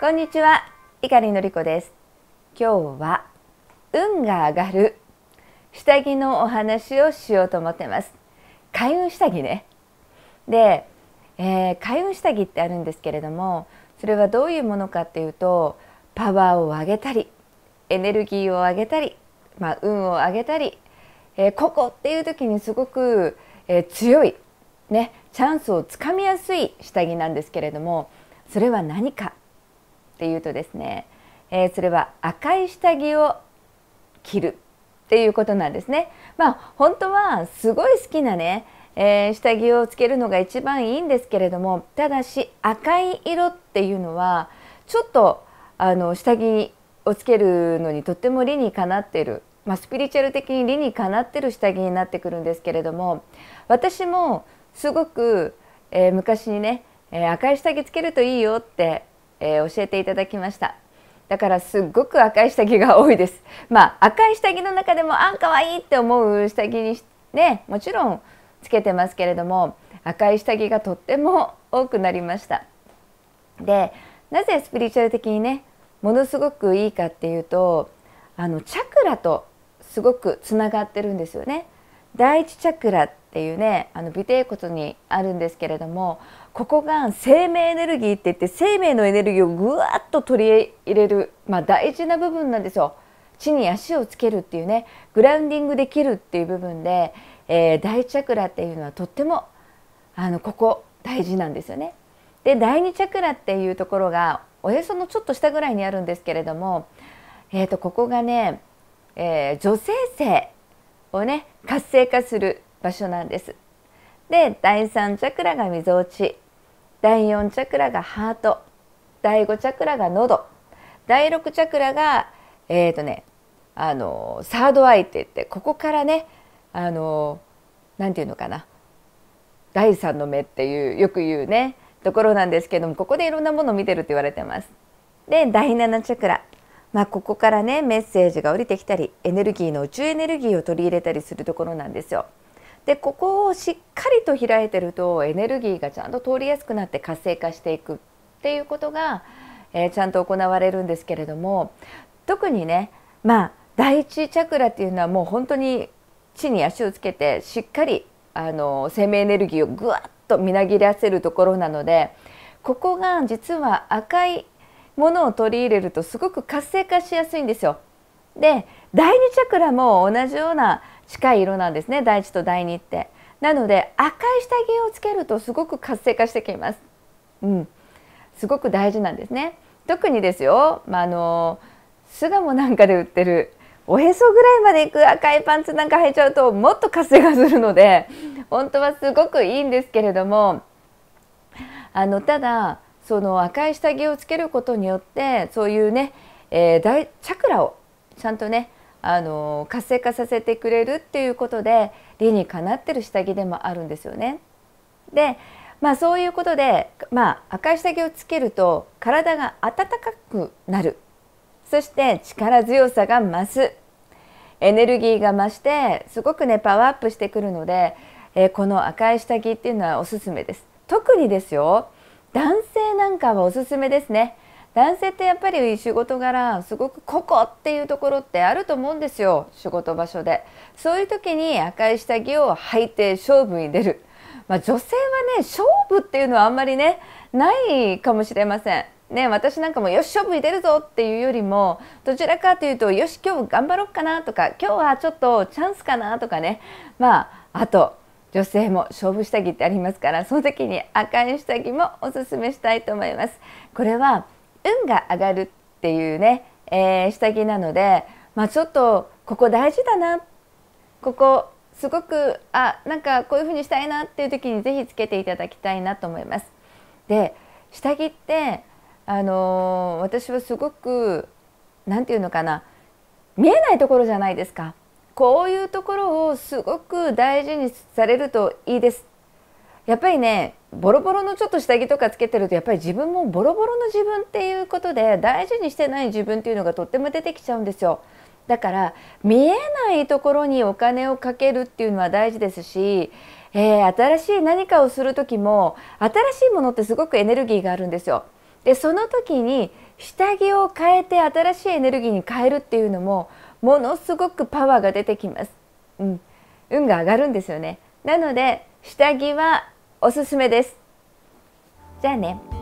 こんにちは、碇のりこです。今日は運が上がる下着のお話をしようと思ってます。開運下着ね。で、えー、開運下着ってあるんですけれども、それはどういうものかっていうと、パワーを上げたり、エネルギーを上げたり、まあ、運を上げたり、えー、ここっていう時にすごく、えー、強い、ね、チャンスをつかみやすい下着なんですけれどもそれは何かっていうとですね、えー、それは赤い下着を着るっていうことなんですね。まあ本当はすごい好きなね、えー、下着をつけるのが一番いいんですけれどもただし赤い色っていうのはちょっとあの下着をつけるのにとっても理にかなっている、まあ、スピリチュアル的に理にかなってる下着になってくるんですけれども私もすごく、えー、昔にね、えー、赤い下着つけるといいよってえー、教えていただきましただからすっごく赤い下着が多いですまあ赤い下着の中でもあんかわいいって思う下着にねもちろんつけてますけれども赤い下着がとっても多くなりましたでなぜスピリチュアル的にねものすごくいいかっていうとあのチャクラとすごくつながってるんですよね第一チャクラっていうねあの尾てい骨にあるんですけれどもここが生命エネルギーって言って生命のエネルギーをぐわっと取り入れる、まあ、大事な部分なんですよ。地に足をつけるっていうねグラウンディングできるっていう部分で、えー、第一チャクラっていうのはとってもあのここ大事なんですよね。で第2チャクラっていうところがおへそのちょっと下ぐらいにあるんですけれども、えー、とここがね、えー、女性性をね活性化する場所なんです。で第3チャクラがみぞおち第4チャクラがハート第5チャクラが喉第6チャクラがえっ、ー、とねあのサードアイって言ってここからねあのなんていうのかな第3の目っていうよく言うねところなんですけどもここでいろんなものを見てるって言われてます。で第7チャクラまあ、ここからねメッセージが降りてきたりエネルギーの宇宙エネルギーを取り入れたりするところなんですよ。でここをしっかりと開いてるとエネルギーがちゃんと通りやすくなって活性化していくっていうことが、えー、ちゃんと行われるんですけれども特にねまあ第一チャクラっていうのはもう本当に地に足をつけてしっかりあの生命エネルギーをぐわっとみなぎらせるところなのでここが実は赤いものを取り入れるとすごく活性化しやすいんですよ。で第2チャクラも同じような近い色なんですね第1と第2って。なので赤い下着をつけるとすごく活性化してきます。うん、すごく大事なんですね。特にですよ、まあ、の巣鴨なんかで売ってるおへそぐらいまでいく赤いパンツなんか履いちゃうともっと活性化するので本当はすごくいいんですけれどもあのただその赤い下着をつけることによってそういうね、えー、大チャクラをちゃんとねあの活性化させてくれるっていうことで理にかなってる下着でもあるんですよね。でまあそういうことで、まあ、赤い下着をつけると体が温かくなるそして力強さが増すエネルギーが増してすごくねパワーアップしてくるので、えー、この赤い下着っていうのはおすすめです。特にですよ男なんかはおすすめですね。男性ってやっぱり仕事柄すごくここっていうところってあると思うんですよ仕事場所でそういう時に赤い下着を履いて勝負に出る、まあ、女性はね勝負っていうのはあんまりねないかもしれませんね、私なんかもよし勝負に出るぞっていうよりもどちらかというとよし今日頑張ろうかなとか今日はちょっとチャンスかなとかねまああと女性も勝負下着ってありますからその時に赤い下着もおすすめしたいと思いますこれは運が上がるっていうね、えー、下着なのでまあ、ちょっとここ大事だなここすごくあなんかこういう風にしたいなっていう時に是非つけていただきたいなと思いますで下着ってあのー、私はすごく何て言うのかな見えないところじゃないですかこういうところをすごく大事にされるといいですやっぱりねボロボロのちょっと下着とかつけてるとやっぱり自分もボロボロの自分っていうことで大事にしてない自分っていうのがとっても出てきちゃうんですよ。だから見えないところにお金をかけるっていうのは大事ですし、えー、新しい何かをする時も新しいものってすごくエネルギーがあるんですよ。でその時に下着を変えて新しいエネルギーに変えるっていうのもものすごくパワーが出てきます、うん、運が上がるんですよねなので下着はおすすめですじゃあね